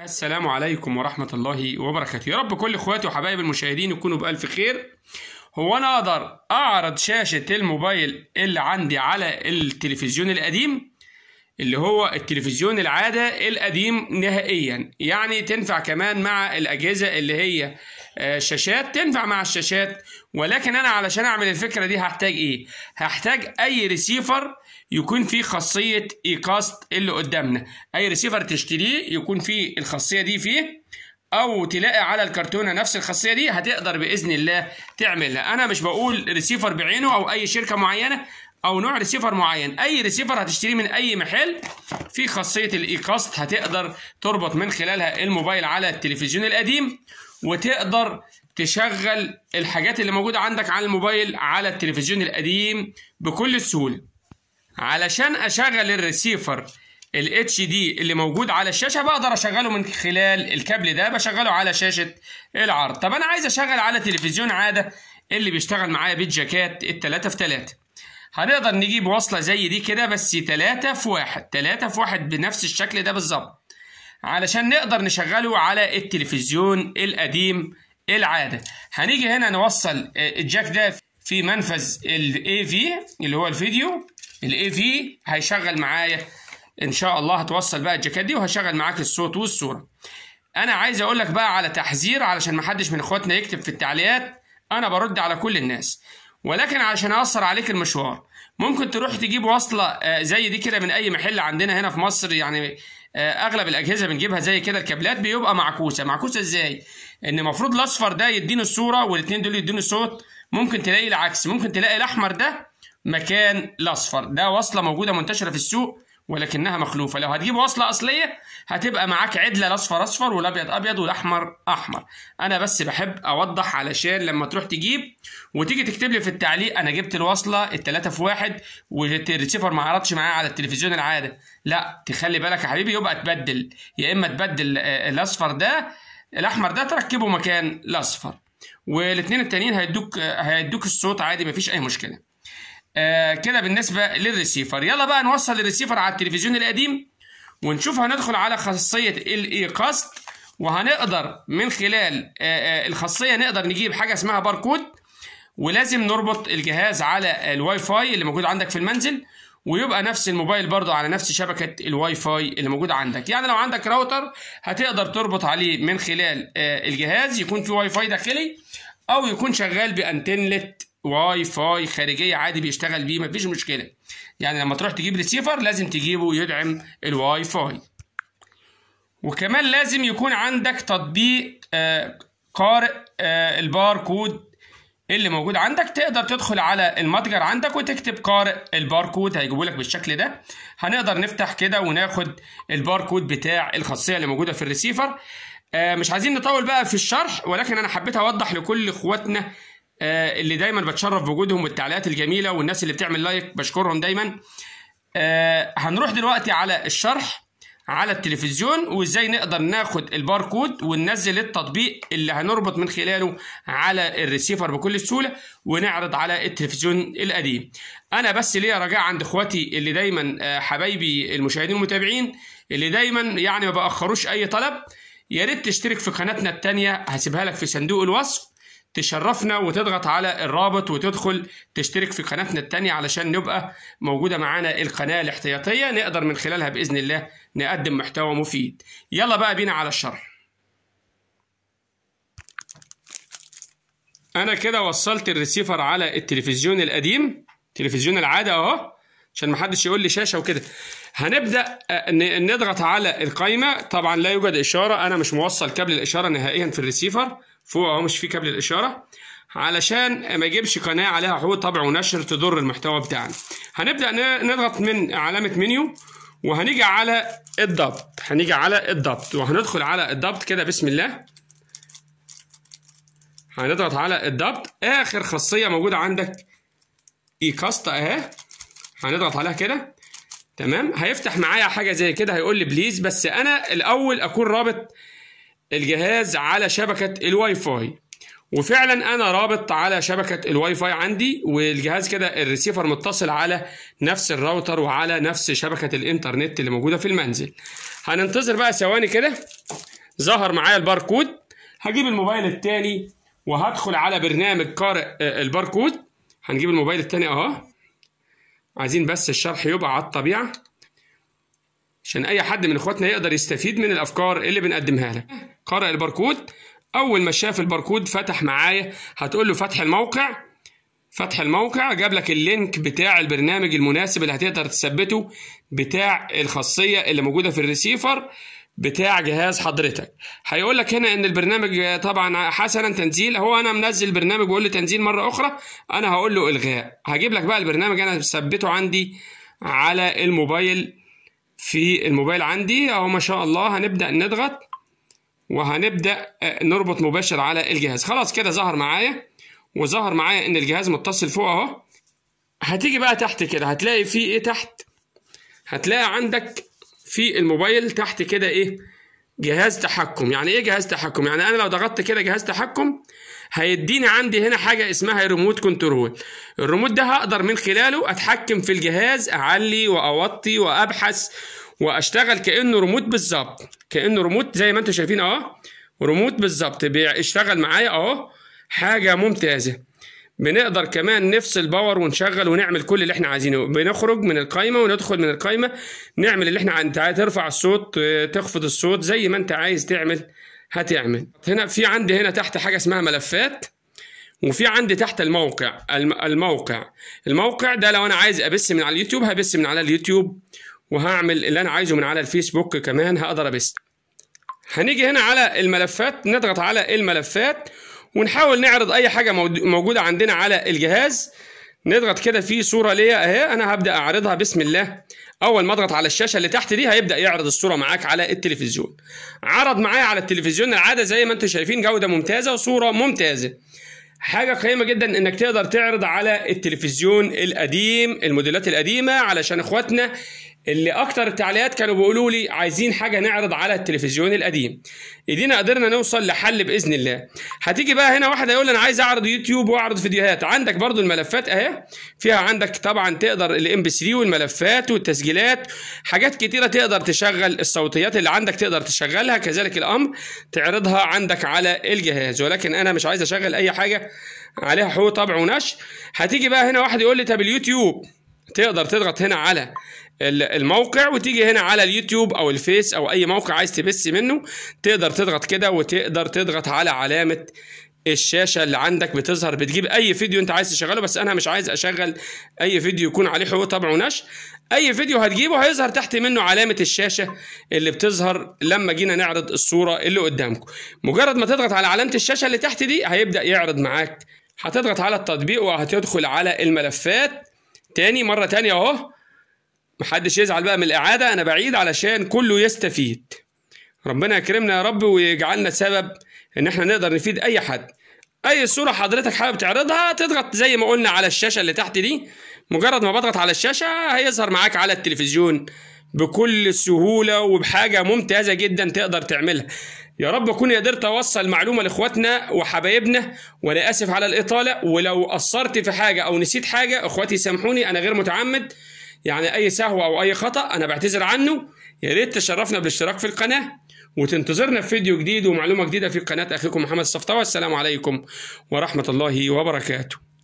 السلام عليكم ورحمة الله وبركاته يا رب كل اخواتي وحبايب المشاهدين يكونوا بألف خير هو أنا أقدر أعرض شاشة الموبايل اللي عندي على التلفزيون القديم اللي هو التلفزيون العادة القديم نهائيا يعني تنفع كمان مع الأجهزة اللي هي آه، شاشات تنفع مع الشاشات ولكن انا علشان اعمل الفكره دي هحتاج ايه هحتاج اي ريسيفر يكون فيه خاصيه ايكاست اللي قدامنا اي ريسيفر تشتريه يكون فيه الخاصيه دي فيه او تلاقي على الكرتونه نفس الخاصيه دي هتقدر باذن الله تعملها انا مش بقول ريسيفر بعينه او اي شركه معينه او نوع ريسيفر معين اي ريسيفر هتشتريه من اي محل في خاصيه الايكاست هتقدر تربط من خلالها الموبايل على التلفزيون القديم وتقدر تشغل الحاجات اللي موجودة عندك على الموبايل على التلفزيون القديم بكل سهولة علشان أشغل الريسيفر الاتش دي اللي موجود على الشاشة بقدر أشغله من خلال الكابل ده بشغله على شاشة العرض طب أنا عايز أشغل على تلفزيون عادة اللي بيشتغل معايا بالجاكات التلاتة في تلاتة هنقدر نجيب وصلة زي دي كده بس تلاتة في واحد تلاتة في واحد بنفس الشكل ده بالظبط علشان نقدر نشغله على التلفزيون القديم العادة هنيجي هنا نوصل آه، الجاك ده في منفذ الاي AV اللي هو الفيديو الاي AV هيشغل معايا ان شاء الله هتوصل بقى الجاكات دي وهشغل معاك الصوت والصورة انا عايز اقول لك بقى على تحذير علشان محدش من اخواتنا يكتب في التعليقات انا برد على كل الناس ولكن علشان اقصر عليك المشوار ممكن تروح تجيب وصله آه، زي دي كده من اي محل عندنا هنا في مصر يعني آه، اغلب الاجهزه بنجيبها زي كده الكابلات بيبقى معكوسه معكوسه ازاي ان المفروض الاصفر ده يديني الصوره والاثنين دول يديني الصوت ممكن تلاقي العكس ممكن تلاقي الاحمر ده مكان الاصفر ده وصله موجوده منتشره في السوق ولكنها مخلوفه لو هتجيب وصله اصليه هتبقى معاك عدله الاصفر اصفر والابيض ابيض والاحمر احمر انا بس بحب اوضح علشان لما تروح تجيب وتيجي تكتب لي في التعليق انا جبت الوصله الثلاثه في واحد والريسيفر ما عرضش معايا على التلفزيون العاده لا تخلي بالك يا حبيبي يبقى تبدل يا اما تبدل آه، الاصفر ده الاحمر ده تركبه مكان الاصفر والاثنين التانيين هيدوك آه، هيدوك الصوت عادي مفيش اي مشكله آه، كده بالنسبه للريسيفر يلا بقى نوصل الريسيفر على التلفزيون القديم ونشوف هندخل على خاصيه الاي كاست وهنقدر من خلال آه، آه، الخاصيه نقدر نجيب حاجه اسمها باركود ولازم نربط الجهاز على الواي فاي اللي موجود عندك في المنزل ويبقى نفس الموبايل برضه على نفس شبكة الواي فاي اللي موجود عندك يعني لو عندك راوتر هتقدر تربط عليه من خلال الجهاز يكون في واي فاي داخلي أو يكون شغال بأنتنلت واي فاي خارجيه عادي بيشتغل بيه مفيش مشكله يعني لما تروح تجيب ريسيفر لازم تجيبه يدعم الواي فاي وكمان لازم يكون عندك تطبيق آه، قارئ آه، الباركود اللي موجود عندك تقدر تدخل على المتجر عندك وتكتب قارئ الباركود هيجيبه لك بالشكل ده هنقدر نفتح كده وناخد الباركود بتاع الخاصيه اللي موجوده في الريسيفر آه، مش عايزين نطول بقى في الشرح ولكن انا حبيت اوضح لكل اخواتنا آه، اللي دايما بتشرف بوجودهم والتعليقات الجميله والناس اللي بتعمل لايك بشكرهم دايما آه، هنروح دلوقتي على الشرح على التلفزيون وازاي نقدر ناخد الباركود وننزل التطبيق اللي هنربط من خلاله على الريسيفر بكل سهوله ونعرض على التلفزيون القديم انا بس ليا رجاء عند اخواتي اللي دايما آه، حبايبي المشاهدين المتابعين اللي دايما يعني ما باخروش اي طلب يا ريت تشترك في قناتنا التانية هسيبها لك في صندوق الوصف تشرفنا وتضغط على الرابط وتدخل تشترك في قناتنا التانية علشان نبقى موجودة معانا القناة الاحتياطية نقدر من خلالها بإذن الله نقدم محتوى مفيد يلا بقى بينا على الشرح أنا كده وصلت الريسيفر على التلفزيون القديم تلفزيون العادة أهو عشان محدش يقول لي شاشة وكده هنبدأ آه، نضغط على القايمة طبعا لا يوجد إشارة أنا مش موصل كابل الإشارة نهائيا في الريسيفر فوق اهو مش فيه كابل الاشاره علشان ما يجيبش قناه عليها حقوق طبع ونشر تضر المحتوى بتاعنا هنبدا نضغط من علامه منيو وهنيجي على الضبط هنيجي على الضبط وهندخل على الضبط كده بسم الله هنضغط على الضبط اخر خاصيه موجوده عندك اي اهي هنضغط عليها كده تمام هيفتح معايا حاجه زي كده هيقول لي بليز بس انا الاول اكون رابط الجهاز على شبكة الواي فاي وفعلا انا رابط على شبكة الواي فاي عندي والجهاز كده الريسيفر متصل على نفس الراوتر وعلى نفس شبكة الانترنت اللي موجودة في المنزل هننتظر بقى ثواني كده ظهر معايا الباركود هجيب الموبايل التاني وهدخل على برنامج قارئ آه، الباركود هنجيب الموبايل التاني اهو عايزين بس الشرح يبقى على الطبيعة عشان اي حد من اخواتنا يقدر يستفيد من الافكار اللي بنقدمها لك قرأ الباركود أول ما شاف الباركود فتح معايا هتقول له فتح الموقع فتح الموقع جاب لك اللينك بتاع البرنامج المناسب اللي هتقدر تثبته بتاع الخاصية اللي موجودة في الريسيفر بتاع جهاز حضرتك هيقول لك هنا ان البرنامج طبعا حسنا تنزيل هو انا منزل برنامج بقول له تنزيل مره اخرى انا هقول له الغاء هجيب لك بقى البرنامج انا ثبته عندي على الموبايل في الموبايل عندي اهو ما شاء الله هنبدا نضغط وهنبدأ آه، نربط مباشر على الجهاز خلاص كده ظهر معايا وظهر معايا ان الجهاز متصل فوق اهو هتيجي بقى تحت كده هتلاقي في ايه تحت هتلاقي عندك في الموبايل تحت كده ايه جهاز تحكم يعني ايه جهاز تحكم يعني انا لو ضغطت كده جهاز تحكم هيديني عندي هنا حاجه اسمها ريموت كنترول الريموت ده هقدر من خلاله اتحكم في الجهاز اعلي واوطي وابحث واشتغل كانه ريموت بالظبط كانه ريموت زي ما انتم شايفين اه ريموت بالظبط بيشتغل معايا اهو حاجه ممتازه بنقدر كمان نفصل باور ونشغل ونعمل كل اللي احنا عايزينه بنخرج من القايمه وندخل من القايمه نعمل اللي احنا انت عايز ترفع الصوت تخفض الصوت زي ما انت عايز تعمل هتعمل هنا في عندي هنا تحت حاجه اسمها ملفات وفي عندي تحت الموقع الموقع الموقع ده لو انا عايز ابث من على اليوتيوب هبث من على اليوتيوب وهعمل اللي انا عايزه من على الفيسبوك كمان هقدر ابست هنيجي هنا على الملفات نضغط على الملفات ونحاول نعرض اي حاجه موجوده عندنا على الجهاز نضغط كده في صوره ليا اهي انا هبدا اعرضها بسم الله اول ما اضغط على الشاشه اللي تحت دي هيبدا يعرض الصوره معاك على التلفزيون عرض معايا على التلفزيون العاده زي ما انتم شايفين جوده ممتازه وصوره ممتازه حاجه قيمه جدا انك تقدر تعرض على التلفزيون القديم الموديلات القديمه علشان اخواتنا اللي اكتر التعليقات كانوا بيقولوا لي عايزين حاجه نعرض على التلفزيون القديم ايدينا قدرنا نوصل لحل باذن الله هتيجي بقى هنا واحد هيقول انا عايز اعرض يوتيوب واعرض فيديوهات عندك برضو الملفات اهي فيها عندك طبعا تقدر الام بي 3 والملفات والتسجيلات حاجات كتيره تقدر تشغل الصوتيات اللي عندك تقدر تشغلها كذلك الامر تعرضها عندك على الجهاز ولكن انا مش عايز اشغل اي حاجه عليها حقوق طبع ونشر هتيجي بقى هنا واحد يقول لي طب اليوتيوب تقدر تضغط هنا على الموقع وتيجي هنا على اليوتيوب او الفيس او اي موقع عايز تبث منه تقدر تضغط كده وتقدر تضغط على علامه الشاشه اللي عندك بتظهر بتجيب اي فيديو انت عايز تشغله بس انا مش عايز اشغل اي فيديو يكون عليه حقوق طبع ونشر اي فيديو هتجيبه هيظهر تحت منه علامه الشاشه اللي بتظهر لما جينا نعرض الصوره اللي قدامكم مجرد ما تضغط على علامه الشاشه اللي تحت دي هيبدا يعرض معاك هتضغط على التطبيق وهتدخل على الملفات تاني مرة تانية أهو محدش يزعل بقى من الإعادة أنا بعيد علشان كله يستفيد ربنا يكرمنا يا رب ويجعلنا سبب إن إحنا نقدر نفيد أي حد أي صورة حضرتك حابب تعرضها تضغط زي ما قلنا على الشاشة اللي تحت دي مجرد ما بضغط على الشاشة هيظهر معاك على التلفزيون بكل سهولة وبحاجة ممتازة جدا تقدر تعملها يا رب اكون قدرت اوصل معلومه لاخواتنا وحبايبنا وانا اسف على الاطاله ولو قصرت في حاجه او نسيت حاجه اخواتي سامحوني انا غير متعمد يعني اي سهو او اي خطا انا بعتذر عنه يا ريت تشرفنا بالاشتراك في القناه وتنتظرنا في فيديو جديد ومعلومه جديده في قناه اخيكم محمد الصفطاوي السلام عليكم ورحمه الله وبركاته